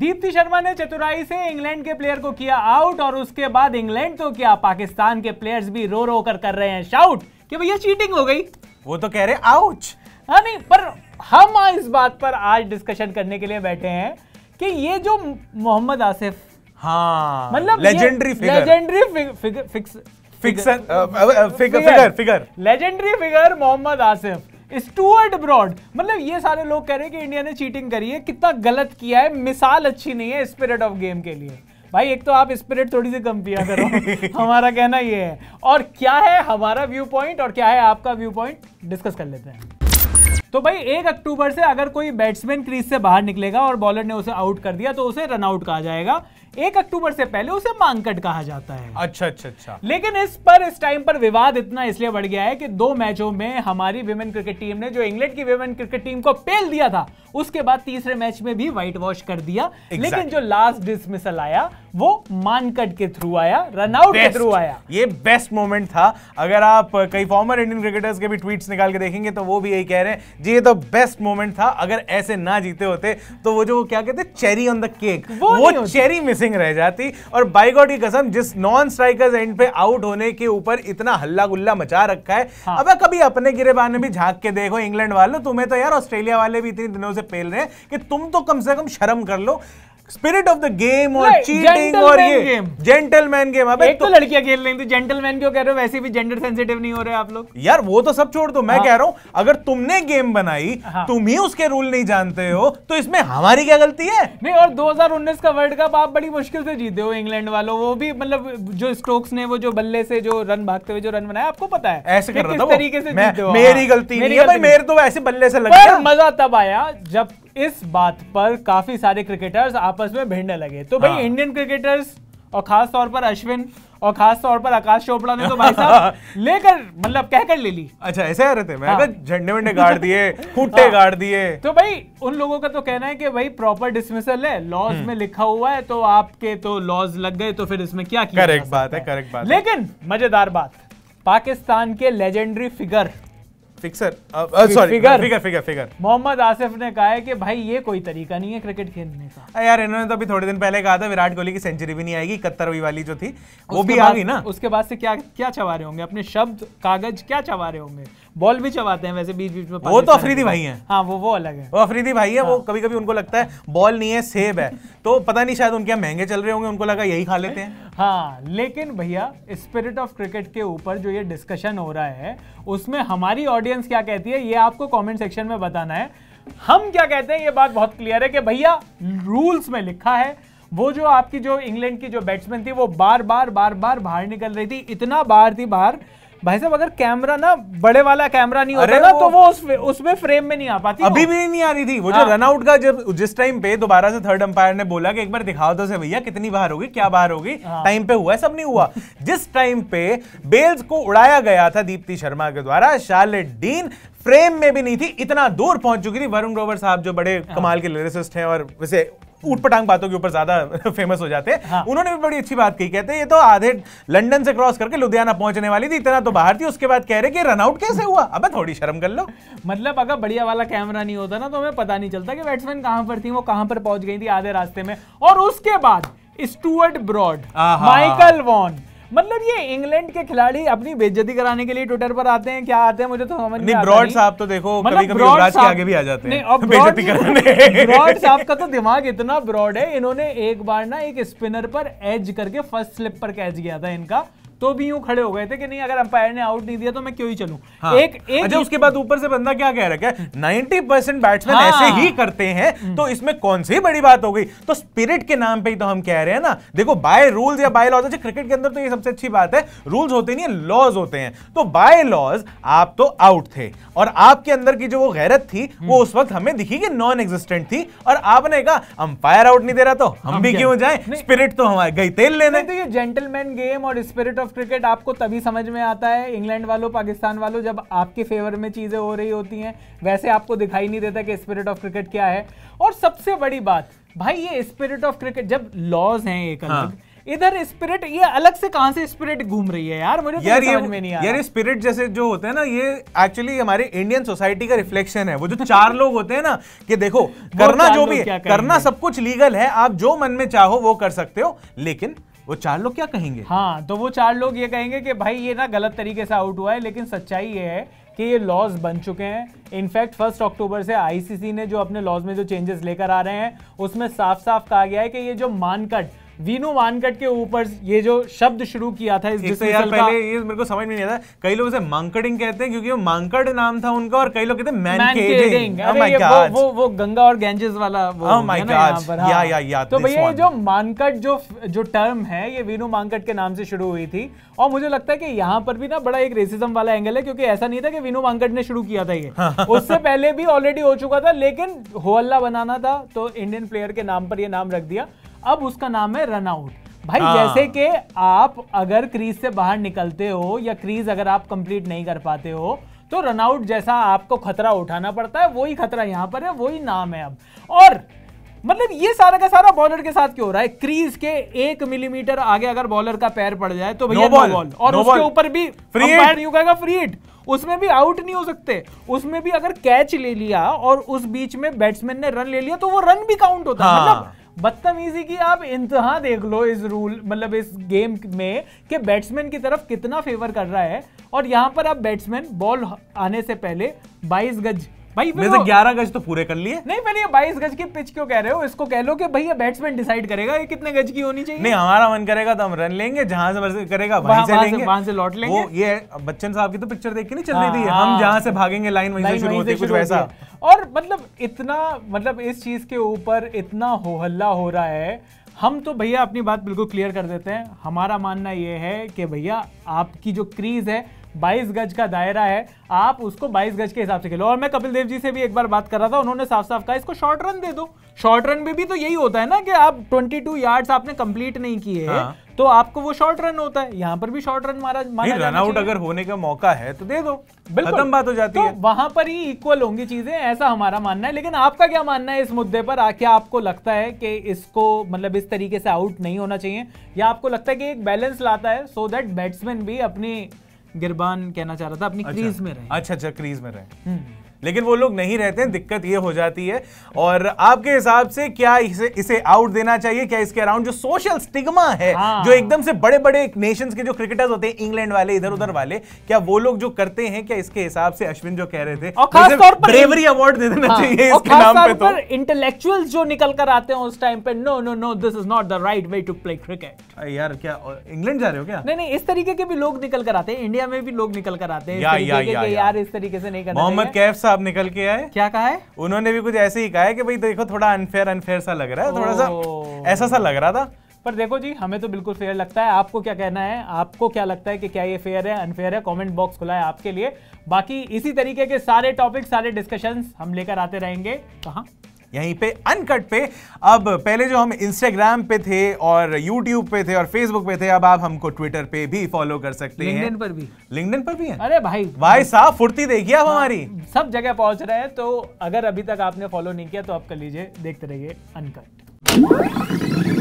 दीप्ति शर्मा ने चतुराई से इंग्लैंड के प्लेयर को किया आउट और उसके बाद इंग्लैंड तो क्या पाकिस्तान के प्लेयर्स भी रो रो कर कर रहे हैं शाउट कि भैया चीटिंग हो गई वो तो कह रहे आउच हाँ नहीं पर हम इस बात पर आज डिस्कशन करने के लिए बैठे हैं कि ये जो मोहम्मद आसिफ हाँ मतलब legendary figure legendary figure fix figure figure legendary figure Mohammad Asif Stuart Broad मतलब ये सारे लोग कह रहे हैं कि इंडिया ने चीटिंग करी है कितना गलत किया है मिसाल अच्छी नहीं है स्पिरिट ऑफ गेम के लिए भाई एक तो आप स्पिरिट थोड़ी सी कम पिया करो हमारा कहना ये है और क्या है हमारा व्यू पॉइंट और क्या है आपका व्यू पॉइंट डिस्कस कर लेते हैं तो भाई एक अक्टूबर से अगर कोई बैट्समैन क्रीज से बाहर निकलेगा और बॉलर ने उसे आउट कर दिया तो उसे रन आउट कहा जाएगा एक अक्टूबर से पहले उसे मांगकट कहा जाता है अच्छा अच्छा अच्छा लेकिन इस पर इस टाइम पर विवाद इतना इसलिए बढ़ गया है कि दो मैचों में हमारी विमेन क्रिकेट टीम ने जो इंग्लैंड की विमेन क्रिकेट टीम को पेल दिया था उसके बाद तीसरे मैच में भी व्हाइट वॉश कर दिया exactly. लेकिन जो लास्ट डिसमिसल आया वो मानकट के थ्रू आया रनआउट के थ्रू आया ये बेस्ट मोमेंट था अगर आप कई फॉर्मर इंडियन क्रिकेटर्स के भी ट्वीट्स निकाल के देखेंगे तो वो भी यही कह रहे हैं जी ये तो बेस्ट मोमेंट था अगर ऐसे ना जीते होते तो वो जो वो क्या कहते चेरी ऑन द केक वो, वो चेरी मिसिंग रह जाती और बाईगॉड की कसम जिस नॉन स्ट्राइकर्स एंड पे आउट होने के ऊपर इतना हल्ला गुल्ला मचा रखा है हाँ। अब कभी अपने गिरेबान में भी झांक के देखो इंग्लैंड वालों तुम्हें तो यार ऑस्ट्रेलिया वाले भी इतने दिनों से पेल रहे हैं कि तुम तो कम से कम शर्म कर लो स्पिरिट ऑफ द गेम और चीटिंग और ये जेंटलमैन गेम अबे एक तो, तो लड़कियां खेल रही थी जेंटलमैन तो क्यों कह रहे हो वैसे भी जेंडर सेंसिटिव नहीं हो रहे आप लोग यार वो तो सब छोड़ दो मैं हाँ। कह रहा हूं अगर तुमने गेम बनाई हाँ। तुम ही उसके रूल नहीं जानते हो तो इसमें हमारी क्या गलती है नहीं और 2019 का वर्ल्ड कप आप बड़ी मुश्किल से जीते हो इंग्लैंड वालों वो भी मतलब जो स्टोक्स ने वो जो बल्ले से जो रन भागते हुए जो रन बनाया आपको पता है ऐसे कर रहा था तरीके मेरी हाँ, गलती नहीं है भाई मेरे तो वैसे बल्ले से लगा मजा तब आया जब इस बात पर काफी सारे क्रिकेटर्स आपस में भिड़ने लगे तो भाई हाँ। इंडियन क्रिकेटर्स और खास तौर पर अश्विन और खास तौर पर आकाश चोपड़ा ने तो भाई साहब लेकर मतलब कहकर ले ली अच्छा ऐसे आ रहे थे मैं हाँ। झंडे वंडे गाड़ दिए फूटे हाँ। गाड़ दिए तो भाई उन लोगों का तो कहना है कि भाई प्रॉपर डिसमिसल है लॉज हम्म। में लिखा हुआ है तो आपके तो लॉज लग गए तो फिर इसमें क्या करेक्ट बात है करेक्ट बात लेकिन मजेदार बात पाकिस्तान के legendary figure fixer sorry figure figure figure figure Mohammad Asif ने कहा है कि भाई ये कोई तरीका नहीं है क्रिकेट खेलने का यार इन्होंने तो अभी थोड़े दिन पहले कहा था विराट कोहली की सेंचुरी भी नहीं आएगी इकहत्तरवीं वाली जो थी वो भी आ गई ना उसके बाद से क्या क्या चवा रहे होंगे अपने शब्द कागज क्या चवा रहे होंगे बॉल भी चबाते हैं वैसे बीच बीच में वो तो अफरीदी भाई हैं हाँ वो वो अलग है वो अफरीदी भाई है हाँ। वो कभी कभी उनको लगता है बॉल नहीं है सेब है तो पता नहीं शायद उनके यहाँ महंगे चल रहे होंगे उनको लगा यही खा लेते हैं हाँ लेकिन भैया स्पिरिट ऑफ क्रिकेट के ऊपर जो ये डिस्कशन हो रहा है उसमें हमारी ऑडियंस क्या कहती है ये आपको कॉमेंट सेक्शन में बताना है हम क्या कहते हैं ये बात बहुत क्लियर है कि भैया रूल्स में लिखा है वो जो आपकी जो इंग्लैंड की जो बैट्समैन थी वो बार बार बार बार बाहर निकल रही थी इतना बार थी बाहर भाई साहब अगर कैमरा ना बड़े वाला कैमरा नहीं होता ना तो वो उस उसमें फ्रेम में नहीं आ पाती अभी भी नहीं आ रही थी वो जो हाँ। रनआउट का जब जिस टाइम पे दोबारा से थर्ड अंपायर ने बोला कि एक बार दिखाओ तो से भैया कितनी बाहर होगी क्या बाहर होगी हाँ। टाइम पे हुआ सब नहीं हुआ जिस टाइम पे बेल्स को उड़ाया गया था दीप्ति शर्मा के द्वारा शार्लेट डीन फ्रेम में भी नहीं थी इतना दूर पहुंच चुकी थी वरुण ग्रोवर साहब जो बड़े हाँ। कमाल के लिरिसिस्ट हैं और वैसे ऊटपटांग बातों के ऊपर ज्यादा फेमस हो जाते हैं हाँ। उन्होंने भी बड़ी अच्छी बात कही कहते हैं ये तो आधे लंदन से क्रॉस करके लुधियाना पहुंचने वाली थी इतना तो बाहर थी उसके बाद कह रहे कि रनआउट कैसे हुआ अब थोड़ी शर्म कर लो मतलब अगर बढ़िया वाला कैमरा नहीं होता ना तो हमें पता नहीं चलता कि बैट्समैन कहां पर थी वो कहां पर पहुंच गई थी आधे रास्ते में और उसके बाद स्टुअर्ट ब्रॉड माइकल वॉन मतलब ये इंग्लैंड के खिलाड़ी अपनी बेइज्जती कराने के लिए ट्विटर पर आते हैं क्या आते हैं मुझे तो समझ नहीं ब्रॉड साहब तो देखो मतलब कभी कभी युवराज के आगे भी आ जाते हैं बेइज्जती कराने ब्रॉड साहब का तो दिमाग इतना ब्रॉड है इन्होंने एक बार ना एक स्पिनर पर एज करके फर्स्ट स्लिप पर कैच गया था इनका तो भी यूं खड़े हो गए थे कि नहीं अगर अंपायर ने आउट नहीं दिया तो मैं क्यों ही चलूं हाँ। एक एक अच्छा उसके बाद ऊपर से बंदा क्या कह रहा है नाइनटी परसेंट बैट्समैन हाँ। ऐसे ही करते हैं हम्म। तो इसमें कौन सी बड़ी बात हो गई तो स्पिरिट के नाम पे ही तो हम कह रहे हैं ना देखो बाय रूल्स या बाय लॉज अच्छा क्रिकेट के अंदर तो ये सबसे अच्छी बात है रूल्स होते नहीं लॉज होते हैं तो बाय लॉज आप तो आउट थे और आपके अंदर की जो वो गैरत थी वो हम्म। उस वक्त हमें दिखी कि नॉन एग्जिस्टेंट थी और आपने कहा अंपायर आउट नहीं दे रहा तो हम भी क्यों जाए स्पिरिट तो हमारे गई तेल लेने जेंटलमैन तो गेम और स्पिरिट ऑफ ऑफ क्रिकेट आपको तभी समझ में आता है इंग्लैंड वालों पाकिस्तान वालों जब आपके फेवर में चीज़ें हो रही होती हैं वैसे आपको दिखाई नहीं देता कि स्पिरिट ऑफ क्रिकेट क्या है और सबसे बड़ी बात भाई ये स्पिरिट ऑफ क्रिकेट जब लॉज हैं एक अलग हाँ. इधर स्पिरिट ये अलग से कहां से स्पिरिट घूम रही है यार मुझे तो यार समझ में नहीं आ यार ये स्पिरिट जैसे जो होते हैं ना ये एक्चुअली हमारे इंडियन सोसाइटी का रिफ्लेक्शन है वो जो चार लोग होते हैं ना कि देखो करना जो भी है करना सब कुछ लीगल है आप जो मन में चाहो वो कर सकते हो लेकिन वो चार लोग क्या कहेंगे हाँ तो वो चार लोग ये कहेंगे कि भाई ये ना गलत तरीके से आउट हुआ है लेकिन सच्चाई ये है कि ये लॉज बन चुके हैं इनफैक्ट फर्स्ट अक्टूबर से आईसीसी ने जो अपने लॉज में जो चेंजेस लेकर आ रहे हैं उसमें साफ साफ कहा गया है कि ये जो मानकट वीनू वानकट के ऊपर ये जो शब्द शुरू किया था इस तो यार पहले ये मेरे को समझ में नहीं आता कई लोग इसे मांकटिंग कहते हैं क्योंकि वो मांकट नाम था उनका और कई लोग कहते हैं oh वो वो गंगा और गैंजेस वाला वो oh my God. पर, हाँ। तो भैया ये जो मानकट जो जो टर्म है ये वीनू मांकट के नाम से शुरू हुई थी और मुझे लगता है कि यहाँ पर भी ना बड़ा एक रेसिज्म वाला एंगल है क्योंकि ऐसा नहीं था कि वीनू मांकट ने शुरू किया था ये हाँ। उससे पहले भी ऑलरेडी हो चुका था लेकिन हो होल्ला बनाना था तो इंडियन प्लेयर के नाम पर ये नाम रख दिया अब उसका नाम है रनआउट भाई हाँ। जैसे कि आप अगर क्रीज से बाहर निकलते हो या क्रीज अगर आप कंप्लीट नहीं कर पाते हो तो रनआउट जैसा आपको खतरा उठाना पड़ता है वही खतरा यहाँ पर है वही नाम है अब और मतलब ये सारा का सारा बॉलर के साथ क्यों हो रहा है क्रीज के एक मिलीमीटर आगे अगर बॉलर का पैर पड़ जाए तो भैया नो बॉल और नो उसके ऊपर भी फ्री यू कहेगा फ्री हिट उसमें भी आउट नहीं हो सकते उसमें भी अगर कैच ले लिया और उस बीच में बैट्समैन ने रन ले लिया तो वो रन भी काउंट होता है हाँ। मतलब बदतमीजी की आप इंतहा देख लो इस रूल मतलब इस गेम में कि बैट्समैन की तरफ कितना फेवर कर रहा है और यहाँ पर आप बैट्समैन बॉल आने से पहले 22 गज भाई तो वैसे 11 गज तो पूरे कर लिए नहीं पहले बाईस गज की पिच क्यों कह रहे हो इसको कह लो कि भैया बैट्समैन डिसाइड करेगा ये कितने गज की होनी चाहिए नहीं हमारा मन करेगा तो हम रन लेंगे जहां से करेगा वहीं से लेंगे वहां से लौट लेंगे वो ये बच्चन साहब की तो पिक्चर देख के नहीं चल रही थी हाँ, हम हाँ। जहां से भागेंगे लाइन वहीं से शुरू होती कुछ वैसा और मतलब इतना मतलब इस चीज़ के ऊपर इतना हो हल्ला हो रहा है हम तो भैया अपनी बात बिल्कुल क्लियर कर देते हैं हमारा मानना ये है कि भैया आपकी जो क्रीज है 22 गज का दायरा है आप उसको 22 गज के हिसाब से खेलो और मैं कपिल देव जी से भी एक बार बात कर रहा था उन्होंने साफ साफ कहा इसको शॉर्ट रन दे दो शॉर्ट रन में भी तो यही होता है ना कि आप 22 यार्ड्स आपने कंप्लीट नहीं किए हाँ। तो आपको वो शॉर्ट रन होता है यहाँ पर भी शॉर्ट रन मारा माना रन आउट अगर होने का मौका है तो दे दो खत्म बात हो जाती तो है वहां पर ही इक्वल होंगी चीजें ऐसा हमारा मानना है लेकिन आपका क्या मानना है इस मुद्दे पर आके आपको लगता है कि इसको मतलब इस तरीके से आउट नहीं होना चाहिए या आपको लगता है कि एक बैलेंस लाता है सो दैट बैट्समैन भी अपनी गिरबान कहना चाह रहा था अपनी क्रीज अच्छा। में रहे अच्छा अच्छा क्रीज में रहे हम्म। लेकिन वो लोग नहीं रहते हैं दिक्कत ये हो जाती है और आपके हिसाब से क्या इसे इसे आउट देना चाहिए क्या इसके अराउंड जो सोशल स्टिग्मा है हाँ। जो एकदम से बड़े बड़े नेशंस के जो क्रिकेटर्स होते हैं इंग्लैंड वाले इधर उधर वाले क्या वो लोग जो करते हैं क्या इसके हिसाब से अश्विन जो कह रहे थे ब्रेवरी अवार्ड दे देना हाँ। चाहिए इसके नाम पे तो इंटेलेक्चुअल जो निकल कर आते हैं उस टाइम पे no no no this is not the right way to play cricket यार क्या इंग्लैंड जा रहे हो क्या नहीं नहीं इस तरीके के भी लोग निकल कर आते हैं इंडिया में भी लोग निकल कर आते हैं यार इस तरीके से नहीं करना मोहम्मद कैफ साहब निकल के आए क्या कहा है उन्होंने भी कुछ ऐसे ही कहा है कि भाई देखो थोड़ा अनफेयर अनफेयर सा लग रहा है थोड़ा सा ऐसा सा लग रहा था पर देखो जी हमें तो बिल्कुल फेयर लगता है आपको क्या कहना है आपको क्या लगता है कि क्या ये फेयर है अनफेयर है कमेंट बॉक्स खुला है आपके लिए बाकी इसी तरीके के सारे टॉपिक सारे डिस्कशंस हम लेकर आते रहेंगे कहाँ यहीं पे अनकट पे अब पहले जो हम इंस्टाग्राम पे थे और यूट्यूब पे थे और फेसबुक पे थे अब आप हमको ट्विटर पे भी फॉलो कर सकते हैं लिंक्डइन पर भी लिंक्डइन पर भी है अरे भाई भाई साहब फुर्ती देखिए आप हाँ, हमारी सब जगह पहुंच रहे हैं तो अगर अभी तक आपने फॉलो नहीं किया तो आप कर लीजिए देखते रहिए अनकट